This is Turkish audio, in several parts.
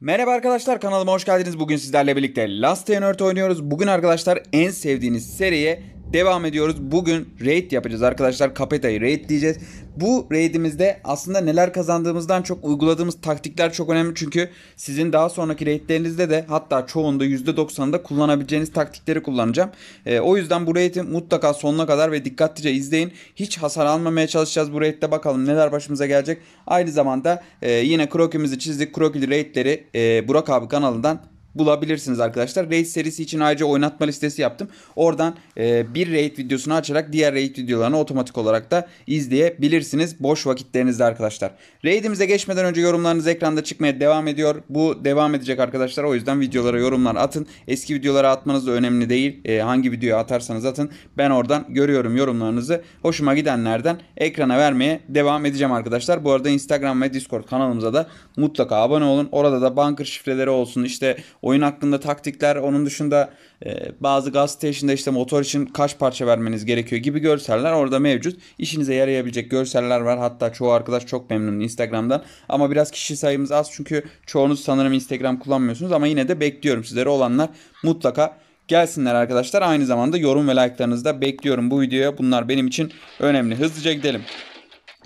Merhaba arkadaşlar kanalıma hoş geldiniz. Bugün sizlerle birlikte Last Earth oynuyoruz. Bugün arkadaşlar en sevdiğiniz seriye Devam ediyoruz. Bugün raid yapacağız arkadaşlar. Kapeta'yı raid diyeceğiz. Bu raidimizde aslında neler kazandığımızdan çok uyguladığımız taktikler çok önemli. Çünkü sizin daha sonraki raidlerinizde de hatta çoğunda %90'ında kullanabileceğiniz taktikleri kullanacağım. E, o yüzden bu raidi mutlaka sonuna kadar ve dikkatlice izleyin. Hiç hasar almamaya çalışacağız bu raidde. Bakalım neler başımıza gelecek. Aynı zamanda e, yine krokimizi çizdik. Krokili raidleri e, Burak abi kanalından bulabilirsiniz arkadaşlar. Raid serisi için ayrıca oynatma listesi yaptım. Oradan e, bir raid videosunu açarak diğer raid videolarını otomatik olarak da izleyebilirsiniz boş vakitlerinizde arkadaşlar. Raidimize geçmeden önce yorumlarınız ekranda çıkmaya devam ediyor. Bu devam edecek arkadaşlar. O yüzden videolara yorumlar atın. Eski videolara atmanız da önemli değil. E, hangi videoya atarsanız atın. Ben oradan görüyorum yorumlarınızı. Hoşuma gidenlerden ekrana vermeye devam edeceğim arkadaşlar. Bu arada Instagram ve Discord kanalımıza da mutlaka abone olun. Orada da bunker şifreleri olsun. işte oyun hakkında taktikler onun dışında e, bazı gaz station'da işte motor için kaç parça vermeniz gerekiyor gibi görseller orada mevcut. İşinize yarayabilecek görseller var. Hatta çoğu arkadaş çok memnun Instagram'dan. Ama biraz kişi sayımız az çünkü çoğunuz sanırım Instagram kullanmıyorsunuz ama yine de bekliyorum sizlere olanlar mutlaka gelsinler arkadaşlar. Aynı zamanda yorum ve like'larınızı da bekliyorum bu videoya. Bunlar benim için önemli. Hızlıca gidelim.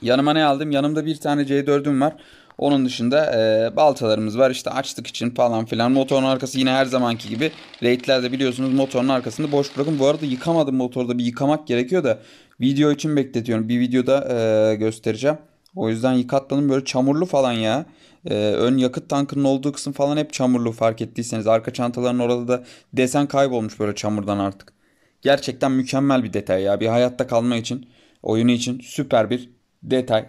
Yanıma ne aldım? Yanımda bir tane C4'üm var. Onun dışında e, baltalarımız var. işte açtık için falan filan. Motorun arkası yine her zamanki gibi. Raidlerde biliyorsunuz motorun arkasını boş bırakın. Bu arada yıkamadım motorda bir yıkamak gerekiyor da. Video için bekletiyorum. Bir videoda e, göstereceğim. O yüzden yıkatmadım böyle çamurlu falan ya. Ee, ön yakıt tankının olduğu kısım falan hep çamurlu fark ettiyseniz. Arka çantaların orada da desen kaybolmuş böyle çamurdan artık. Gerçekten mükemmel bir detay ya. Bir hayatta kalma için, oyunu için süper bir detay.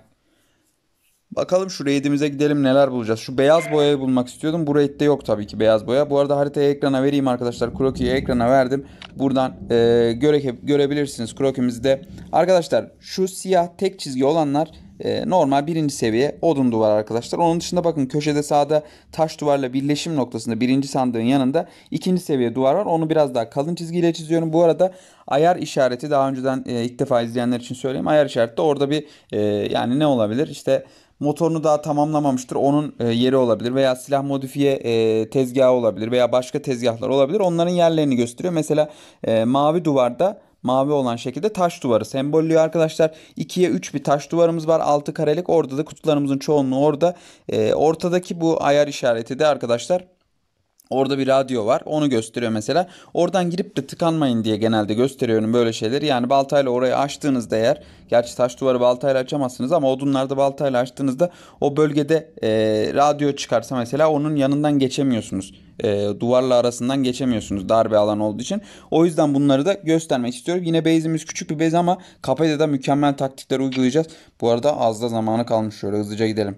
Bakalım şu raidimize gidelim neler bulacağız. Şu beyaz boyayı bulmak istiyordum. Bu raidde yok tabii ki beyaz boya. Bu arada haritayı ekrana vereyim arkadaşlar. Kroki'yi ekrana verdim. Buradan e, göre, görebilirsiniz krokimizde. Arkadaşlar şu siyah tek çizgi olanlar e, normal birinci seviye odun duvar arkadaşlar. Onun dışında bakın köşede sağda taş duvarla birleşim noktasında birinci sandığın yanında ikinci seviye duvar var. Onu biraz daha kalın çizgiyle çiziyorum. Bu arada ayar işareti daha önceden e, ilk defa izleyenler için söyleyeyim. Ayar işareti de orada bir e, yani ne olabilir? işte motorunu daha tamamlamamıştır. Onun e, yeri olabilir veya silah modifiye e, tezgahı olabilir veya başka tezgahlar olabilir. Onların yerlerini gösteriyor. Mesela e, mavi duvarda mavi olan şekilde taş duvarı sembollüyor arkadaşlar. 2'ye 3 bir taş duvarımız var. 6 karelik orada da kutularımızın çoğunluğu orada. E, ortadaki bu ayar işareti de arkadaşlar Orada bir radyo var. Onu gösteriyor mesela. Oradan girip de tıkanmayın diye genelde gösteriyorum böyle şeyleri. Yani baltayla orayı açtığınızda eğer, gerçi taş duvarı baltayla açamazsınız ama odunlarda baltayla açtığınızda o bölgede e, radyo çıkarsa mesela onun yanından geçemiyorsunuz. E, duvarla arasından geçemiyorsunuz darbe alan olduğu için. O yüzden bunları da göstermek istiyorum. Yine bezimiz küçük bir bez ama kafede de mükemmel taktikler uygulayacağız. Bu arada az da zamanı kalmış şöyle hızlıca gidelim.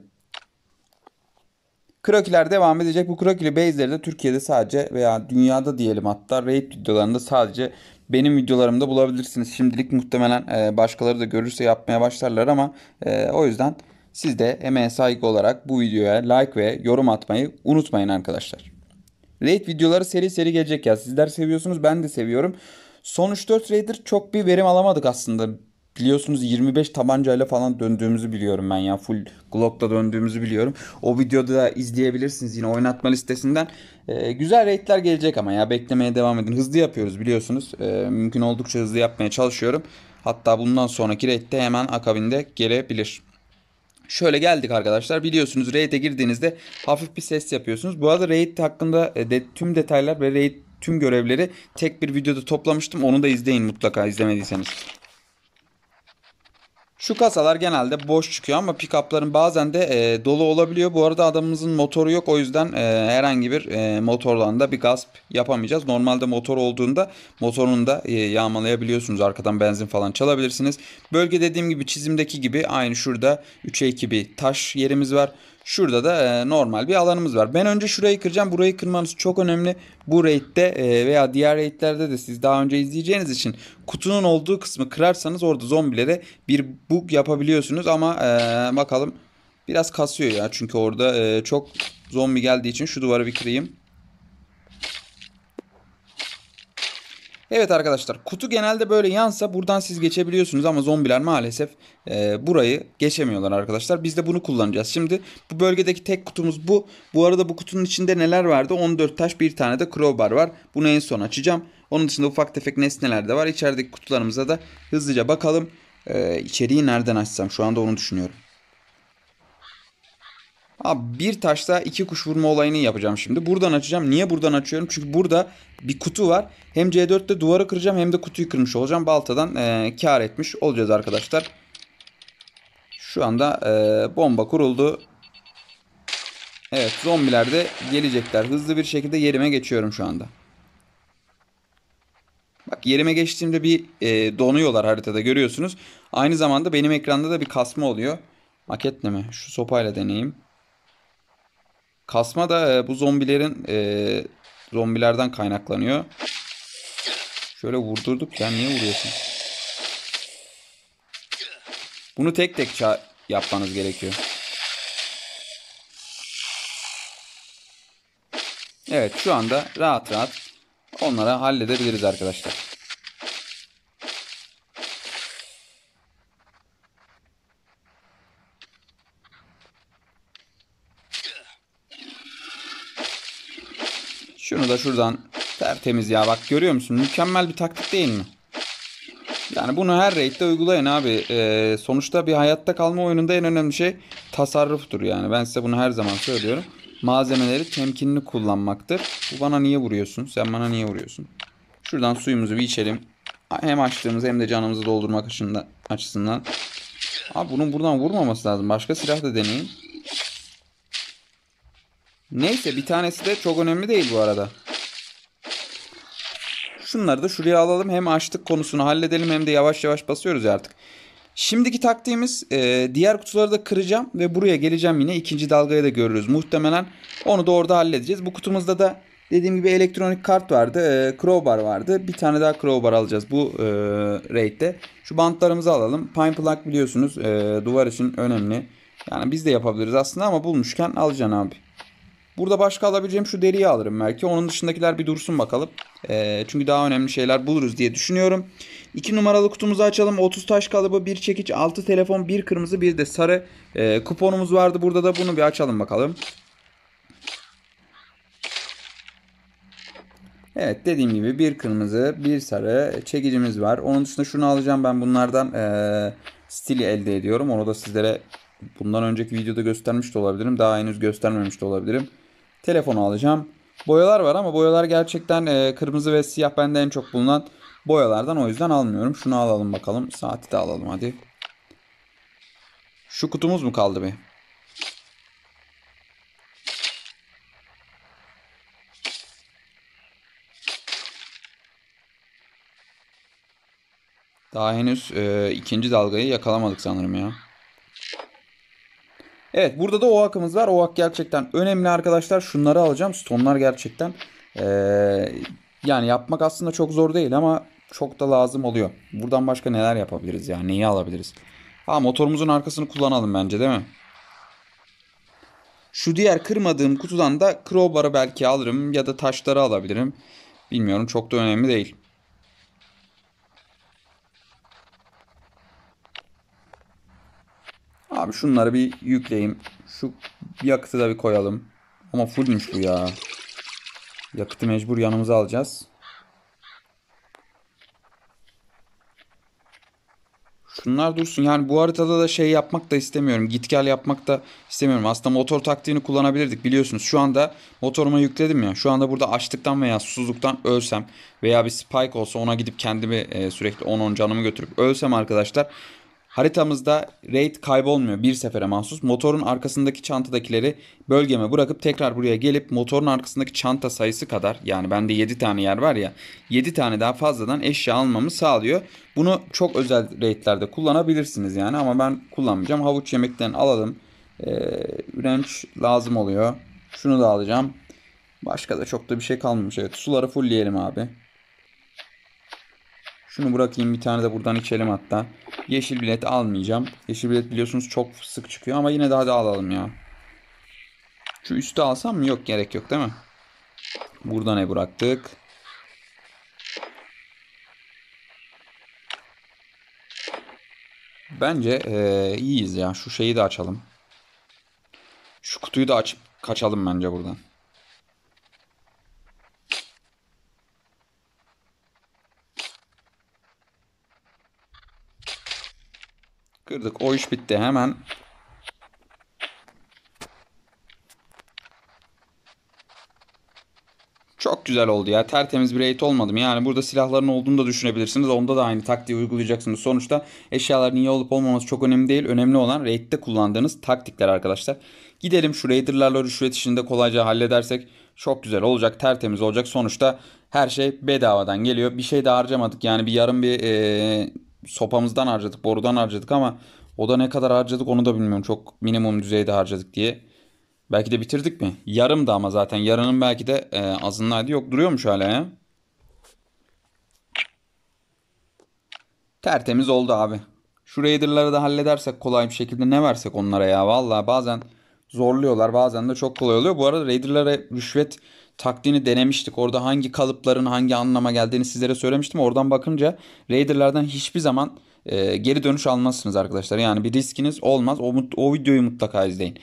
Krokiler devam edecek. Bu krokili base'leri de Türkiye'de sadece veya dünyada diyelim hatta raid videolarında sadece benim videolarımda bulabilirsiniz. Şimdilik muhtemelen e, başkaları da görürse yapmaya başlarlar ama e, o yüzden siz de emeğe saygı olarak bu videoya like ve yorum atmayı unutmayın arkadaşlar. Raid videoları seri seri gelecek ya. Sizler seviyorsunuz ben de seviyorum. Son 3-4 Raider çok bir verim alamadık aslında biliyorsunuz 25 tabancayla falan döndüğümüzü biliyorum ben ya. Full Glock'la döndüğümüzü biliyorum. O videoda da izleyebilirsiniz yine oynatma listesinden. Ee, güzel raidler gelecek ama ya beklemeye devam edin. Hızlı yapıyoruz biliyorsunuz. Ee, mümkün oldukça hızlı yapmaya çalışıyorum. Hatta bundan sonraki raidde hemen akabinde gelebilir. Şöyle geldik arkadaşlar. Biliyorsunuz raid'e girdiğinizde hafif bir ses yapıyorsunuz. Bu arada raid hakkında e, de, tüm detaylar ve raid tüm görevleri tek bir videoda toplamıştım. Onu da izleyin mutlaka izlemediyseniz. Şu kasalar genelde boş çıkıyor ama pick-up'ların bazen de e, dolu olabiliyor. Bu arada adamımızın motoru yok o yüzden e, herhangi bir e, motorla bir gasp yapamayacağız. Normalde motor olduğunda motorunu da e, yağmalayabiliyorsunuz. Arkadan benzin falan çalabilirsiniz. Bölge dediğim gibi çizimdeki gibi aynı şurada 3'e 2 bir taş yerimiz var. Şurada da e, normal bir alanımız var. Ben önce şurayı kıracağım. Burayı kırmanız çok önemli. Bu raid'de e, veya diğer raid'lerde de siz daha önce izleyeceğiniz için kutunun olduğu kısmı kırarsanız orada zombilere bir bug yapabiliyorsunuz. Ama e, bakalım biraz kasıyor ya. Çünkü orada e, çok zombi geldiği için şu duvarı bir kırayım. Evet arkadaşlar kutu genelde böyle yansa buradan siz geçebiliyorsunuz ama zombiler maalesef e, burayı geçemiyorlar arkadaşlar. Biz de bunu kullanacağız. Şimdi bu bölgedeki tek kutumuz bu. Bu arada bu kutunun içinde neler vardı? 14 taş bir tane de crowbar var. Bunu en son açacağım. Onun dışında ufak tefek nesneler de var. İçerideki kutularımıza da hızlıca bakalım. E, içeriği nereden açsam şu anda onu düşünüyorum. Abi bir taşla iki kuş vurma olayını yapacağım şimdi. Buradan açacağım. Niye buradan açıyorum? Çünkü burada bir kutu var. Hem C4'te duvarı kıracağım hem de kutuyu kırmış olacağım. Baltadan e, kar etmiş olacağız arkadaşlar. Şu anda e, bomba kuruldu. Evet zombiler de gelecekler. Hızlı bir şekilde yerime geçiyorum şu anda. Bak yerime geçtiğimde bir e, donuyorlar haritada görüyorsunuz. Aynı zamanda benim ekranda da bir kasma oluyor. Maketle mi? Şu sopayla deneyeyim. Kasma da e, bu zombilerin e, zombilerden kaynaklanıyor. Şöyle vurdurduk ya niye vuruyorsun? Bunu tek tek yapmanız gerekiyor. Evet şu anda rahat rahat onlara halledebiliriz arkadaşlar. da şuradan tertemiz ya. Bak görüyor musun? Mükemmel bir taktik değil mi? Yani bunu her raid'de uygulayın abi. Ee, sonuçta bir hayatta kalma oyununda en önemli şey tasarruftur yani. Ben size bunu her zaman söylüyorum. Malzemeleri temkinli kullanmaktır. Bu bana niye vuruyorsun? Sen bana niye vuruyorsun? Şuradan suyumuzu bir içelim. Hem açtığımız hem de canımızı doldurmak açısından. Abi bunun buradan vurmaması lazım. Başka silah da deneyin. Neyse bir tanesi de çok önemli değil bu arada şunları da şuraya alalım. Hem açlık konusunu halledelim hem de yavaş yavaş basıyoruz ya artık. Şimdiki taktiğimiz e, diğer kutuları da kıracağım ve buraya geleceğim yine ikinci dalgaya da görürüz muhtemelen. Onu da orada halledeceğiz. Bu kutumuzda da dediğim gibi elektronik kart vardı. E, crowbar vardı. Bir tane daha crowbar alacağız bu e, raid'de. Şu bantlarımızı alalım. Pine plug biliyorsunuz e, duvar için önemli. Yani biz de yapabiliriz aslında ama bulmuşken alacaksın abi. Burada başka alabileceğim şu deriyi alırım belki. Onun dışındakiler bir dursun bakalım. E, çünkü daha önemli şeyler buluruz diye düşünüyorum. 2 numaralı kutumuzu açalım. 30 taş kalıbı, 1 çekiç, 6 telefon, 1 kırmızı, 1 de sarı e, kuponumuz vardı. Burada da bunu bir açalım bakalım. Evet dediğim gibi bir kırmızı bir sarı çekicimiz var. Onun dışında şunu alacağım ben bunlardan e, stili elde ediyorum. Onu da sizlere bundan önceki videoda göstermiş de olabilirim. Daha henüz göstermemiş de olabilirim. Telefonu alacağım. Boyalar var ama boyalar gerçekten e, kırmızı ve siyah bende en çok bulunan boyalardan o yüzden almıyorum. Şunu alalım bakalım. Saati de alalım hadi. Şu kutumuz mu kaldı bir? Daha henüz e, ikinci dalgayı yakalamadık sanırım ya. Evet burada da Oak'ımız var. Oak gerçekten önemli arkadaşlar. Şunları alacağım. Stonelar gerçekten ee, yani yapmak aslında çok zor değil ama çok da lazım oluyor. Buradan başka neler yapabiliriz yani neyi alabiliriz? Ha motorumuzun arkasını kullanalım bence değil mi? Şu diğer kırmadığım kutudan da crowbar'ı belki alırım ya da taşları alabilirim. Bilmiyorum çok da önemli değil. Abi şunları bir yükleyeyim. Şu yakıtı da bir koyalım. Ama fullmüş bu ya. Yakıtı mecbur yanımıza alacağız. Şunlar dursun. Yani bu haritada da şey yapmak da istemiyorum. Git gel yapmak da istemiyorum. Aslında motor taktiğini kullanabilirdik biliyorsunuz. Şu anda motoruma yükledim ya. Şu anda burada açlıktan veya susuzluktan ölsem veya bir spike olsa ona gidip kendimi e, sürekli 10-10 canımı götürüp ölsem arkadaşlar Haritamızda raid kaybolmuyor bir sefere mahsus. Motorun arkasındaki çantadakileri bölgeme bırakıp tekrar buraya gelip motorun arkasındaki çanta sayısı kadar yani bende 7 tane yer var ya 7 tane daha fazladan eşya almamı sağlıyor. Bunu çok özel raidlerde kullanabilirsiniz yani ama ben kullanmayacağım. Havuç yemekten alalım. Ee, ürenç lazım oluyor. Şunu da alacağım. Başka da çok da bir şey kalmamış. Evet suları fullleyelim abi. Şunu bırakayım bir tane de buradan içelim hatta. Yeşil bilet almayacağım. Yeşil bilet biliyorsunuz çok sık çıkıyor ama yine daha da alalım ya. Şu üstü alsam mı? Yok gerek yok değil mi? Burada ne bıraktık? Bence ee, iyiyiz ya. Şu şeyi de açalım. Şu kutuyu da açıp kaçalım bence buradan. Kırdık. O iş bitti. Hemen Çok güzel oldu ya. Tertemiz bir raid olmadım. Yani burada silahların olduğunu da düşünebilirsiniz. Onda da aynı taktiği uygulayacaksınız. Sonuçta eşyaların iyi olup olmaması çok önemli değil. Önemli olan raid'de kullandığınız taktikler arkadaşlar. Gidelim şu raiderlarla rüşvet işini de kolayca halledersek çok güzel olacak. Tertemiz olacak. Sonuçta her şey bedavadan geliyor. Bir şey de harcamadık. Yani bir yarım bir ee, sopamızdan harcadık, borudan harcadık ama o da ne kadar harcadık onu da bilmiyorum. Çok minimum düzeyde harcadık diye. Belki de bitirdik mi? Yarım da ama zaten. Yarının belki de e, azınlaydı. Yok duruyormuş hala ya. Tertemiz oldu abi. Şu Raider'ları da halledersek kolay bir şekilde ne versek onlara ya. Valla bazen zorluyorlar bazen de çok kolay oluyor. Bu arada Raider'lara rüşvet taktiğini denemiştik. Orada hangi kalıpların hangi anlama geldiğini sizlere söylemiştim. Oradan bakınca Raider'lardan hiçbir zaman e, geri dönüş almazsınız arkadaşlar. Yani bir riskiniz olmaz. O, o videoyu mutlaka izleyin.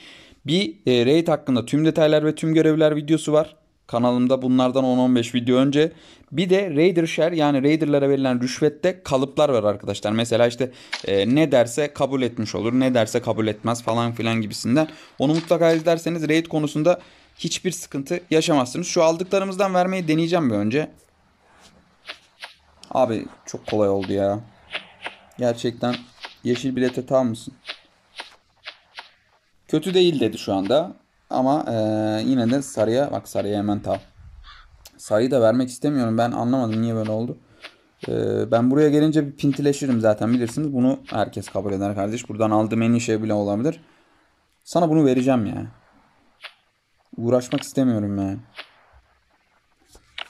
Bir e, raid hakkında tüm detaylar ve tüm görevler videosu var. Kanalımda bunlardan 10-15 video önce. Bir de Raider Share yani Raider'lara verilen rüşvette kalıplar var arkadaşlar. Mesela işte e, ne derse kabul etmiş olur, ne derse kabul etmez falan filan gibisinden. Onu mutlaka izlerseniz Raid konusunda hiçbir sıkıntı yaşamazsınız. Şu aldıklarımızdan vermeyi deneyeceğim bir önce. Abi çok kolay oldu ya. Gerçekten yeşil bilete tam mısın? Kötü değil dedi şu anda. Ama e, yine de sarıya bak sarıya hemen tam. Sarıyı da vermek istemiyorum. Ben anlamadım niye böyle oldu. E, ben buraya gelince bir pintileşirim zaten bilirsiniz. Bunu herkes kabul eder kardeş. Buradan aldığım en iyi şey bile olabilir. Sana bunu vereceğim ya. Yani. Uğraşmak istemiyorum ya.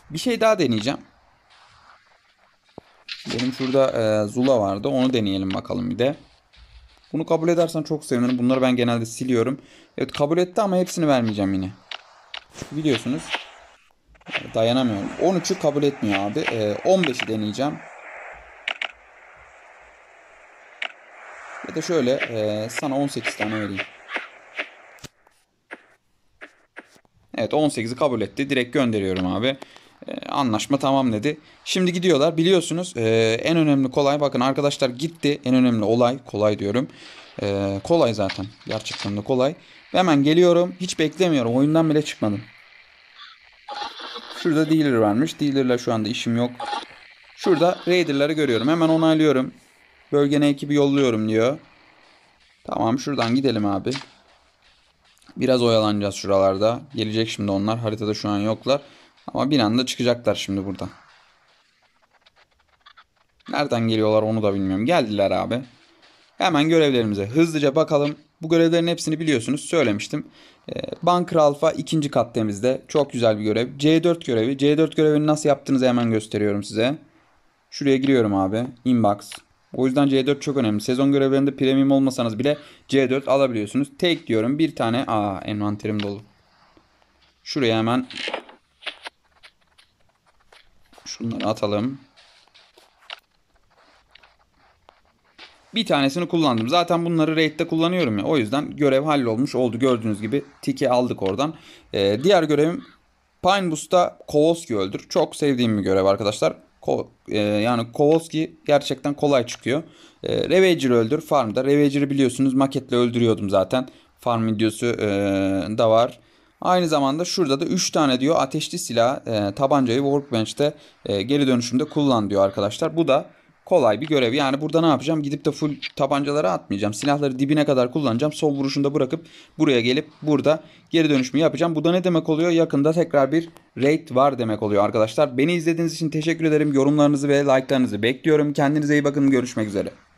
Bir şey daha deneyeceğim. Benim şurada e, Zula vardı. Onu deneyelim bakalım bir de. Bunu kabul edersen çok sevinirim. Bunları ben genelde siliyorum. Evet kabul etti ama hepsini vermeyeceğim yine. Biliyorsunuz. E, dayanamıyorum. 13'ü kabul etmiyor abi. E, 15'i deneyeceğim. Ya da şöyle e, sana 18 tane vereyim. Evet 18'i kabul etti. Direkt gönderiyorum abi. Ee, anlaşma tamam dedi. Şimdi gidiyorlar. Biliyorsunuz e, en önemli kolay bakın arkadaşlar gitti. En önemli olay kolay diyorum. E, kolay zaten. Gerçekten de kolay. Ve hemen geliyorum. Hiç beklemiyorum. Oyundan bile çıkmadım. Şurada dealer varmış. Dealer'la şu anda işim yok. Şurada raider'ları görüyorum. Hemen onaylıyorum. Bölgene ekibi yolluyorum diyor. Tamam şuradan gidelim abi. Biraz oyalanacağız şuralarda. Gelecek şimdi onlar. Haritada şu an yoklar. Ama bir anda çıkacaklar şimdi burada Nereden geliyorlar onu da bilmiyorum. Geldiler abi. Hemen görevlerimize hızlıca bakalım. Bu görevlerin hepsini biliyorsunuz. Söylemiştim. Ee, Bunker Alpha ikinci kat temizde. Çok güzel bir görev. C4 görevi. C4 görevini nasıl yaptığınızı hemen gösteriyorum size. Şuraya giriyorum abi. Inbox. O yüzden C4 çok önemli. Sezon görevlerinde premium olmasanız bile C4 alabiliyorsunuz. Tek diyorum bir tane. Aa envanterim dolu. Şuraya hemen şunları atalım. Bir tanesini kullandım. Zaten bunları raid'de kullanıyorum ya. O yüzden görev hallolmuş oldu. Gördüğünüz gibi tiki aldık oradan. Ee, diğer görevim Pinebus'ta Kowalski öldür. Çok sevdiğim bir görev arkadaşlar. E, yani Kowalski gerçekten kolay çıkıyor. E, öldür farmda. Ravager'ı biliyorsunuz maketle öldürüyordum zaten. Farm videosu e, da var. Aynı zamanda şurada da 3 tane diyor ateşli silah e, tabancayı Workbench'te geri dönüşümde kullan diyor arkadaşlar. Bu da kolay bir görev. Yani burada ne yapacağım? Gidip de full tabancalara atmayacağım. Silahları dibine kadar kullanacağım. Sol vuruşunda bırakıp buraya gelip burada geri dönüşümü yapacağım. Bu da ne demek oluyor? Yakında tekrar bir raid var demek oluyor arkadaşlar. Beni izlediğiniz için teşekkür ederim. Yorumlarınızı ve like'larınızı bekliyorum. Kendinize iyi bakın. Görüşmek üzere.